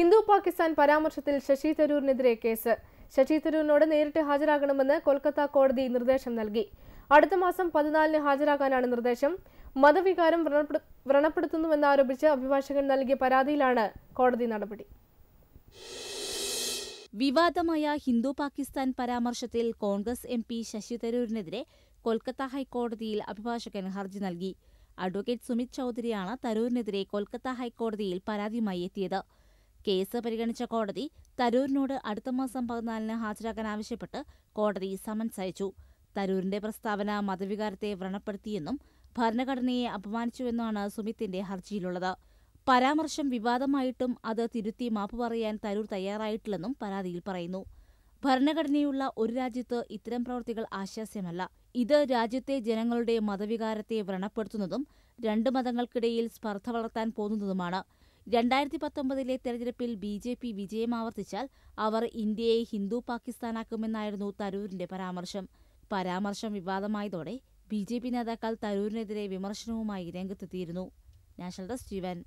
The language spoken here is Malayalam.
ഹിന്ദു പാകിസ്ഥാൻ പരാമർശത്തിൽ ശശി തരൂരിനെതിരെ കേസ് ശശി തരൂരിനോട് നേരിട്ട് ഹാജരാകണമെന്ന് കൊൽക്കത്ത കോടതി നിർദ്ദേശം നൽകി അടുത്ത മാസം പതിനാലിന് ഹാജരാകാനാണ് നിർദ്ദേശം മതവികാരം വ്രണപ്പെടുത്തുന്നുവെന്നാരോപിച്ച് അഭിഭാഷകൻ നൽകിയ പരാതിയിലാണ് കോടതി നടപടി വിവാദമായ ഹിന്ദു പാകിസ്ഥാൻ പരാമർശത്തിൽ കോൺഗ്രസ് എം പി ശശി തരൂരിനെതിരെ കൊൽക്കത്ത ഹൈക്കോടതിയിൽ അഭിഭാഷകൻ ഹർജി നൽകി അഡ്വക്കേറ്റ് സുമിത് ചൌധരിയാണ് തരൂരിനെതിരെ കൊൽക്കത്ത ഹൈക്കോടതിയിൽ പരാതിയുമായി എത്തിയത് കേസ് പരിഗണിച്ച കോടതി തരൂരിനോട് അടുത്ത മാസം പതിനാലിന് ഹാജരാക്കാൻ ആവശ്യപ്പെട്ട് കോടതി സമൻസ് അയച്ചു തരൂരിന്റെ പ്രസ്താവന മതവികാരത്തെ വ്രണപ്പെടുത്തിയെന്നും ഭരണഘടനയെ അപമാനിച്ചുവെന്നാണ് സുമിത്തിന്റെ ഹർജിയിലുള്ളത് പരാമർശം വിവാദമായിട്ടും അത് തിരുത്തി മാപ്പ് പറയാൻ തരൂർ തയ്യാറായിട്ടില്ലെന്നും പരാതിയിൽ പറയുന്നു ഭരണഘടനയുള്ള ഒരു രാജ്യത്ത് ഇത്തരം പ്രവൃത്തികൾ ആശാസ്യമല്ല ഇത് രാജ്യത്തെ ജനങ്ങളുടെ മതവികാരത്തെ വ്രണപ്പെടുത്തുന്നതും രണ്ട് മതങ്ങൾക്കിടയിൽ സ്പർദ്ധ വളർത്താൻ പോകുന്നതുമാണ് രണ്ടായിരത്തി പത്തൊമ്പതിലെ തെരഞ്ഞെടുപ്പിൽ ബി ജെ പി വിജയമാവർത്തിച്ചാൽ അവർ ഇന്ത്യയെ ഹിന്ദു പാകിസ്ഥാനാക്കുമെന്നായിരുന്നു തരൂരിന്റെ പരാമർശം പരാമർശം വിവാദമായതോടെ ബി ജെ പി നേതാക്കൾ തരൂരിനെതിരെ വിമർശനവുമായി രംഗത്തെത്തിയിരുന്നു നാഷണൽ ഡെസ്ക് ജീവൻ